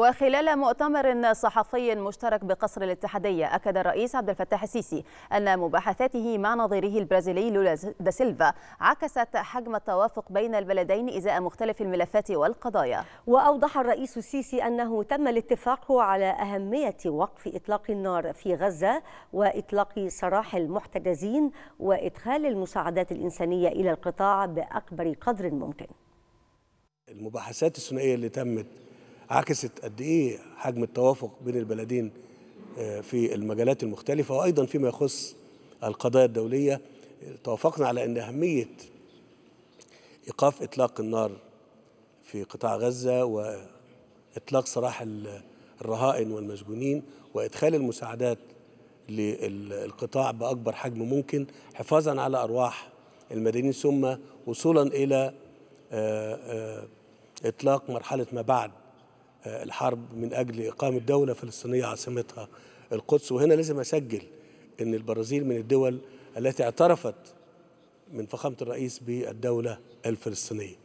وخلال مؤتمر صحفي مشترك بقصر الاتحادية أكد الرئيس عبد الفتاح السيسي أن مباحثاته مع نظيره البرازيلي لولا دا سيلفا عكست حجم التوافق بين البلدين إزاء مختلف الملفات والقضايا وأوضح الرئيس السيسي أنه تم الاتفاق على أهمية وقف إطلاق النار في غزة وإطلاق سراح المحتجزين وإدخال المساعدات الإنسانية إلى القطاع بأكبر قدر ممكن المباحثات الثنائية اللي تمت عكست قد ايه حجم التوافق بين البلدين آه، في المجالات المختلفه وايضا فيما يخص القضايا الدوليه توافقنا على ان اهميه ايقاف اطلاق النار في قطاع غزه واطلاق سراح الرهائن والمسجونين وادخال المساعدات للقطاع باكبر حجم ممكن حفاظا على ارواح المدنيين ثم وصولا الى آه، آه، اطلاق مرحله ما بعد آه، الحرب من أجل إقامة دولة فلسطينية عاصمتها القدس وهنا لازم أسجل أن البرازيل من الدول التي اعترفت من فخامة الرئيس بالدولة الفلسطينية